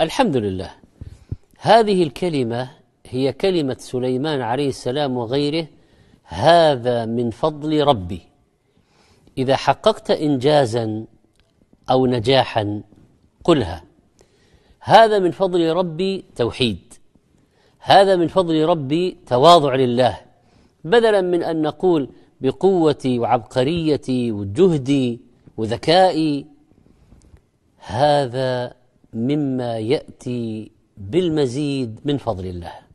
الحمد لله هذه الكلمة هي كلمة سليمان عليه السلام وغيره هذا من فضل ربي إذا حققت إنجازا أو نجاحا قلها هذا من فضل ربي توحيد هذا من فضل ربي تواضع لله بدلا من أن نقول بقوتي وعبقريتي وجهدي وذكائي هذا مما ياتي بالمزيد من فضل الله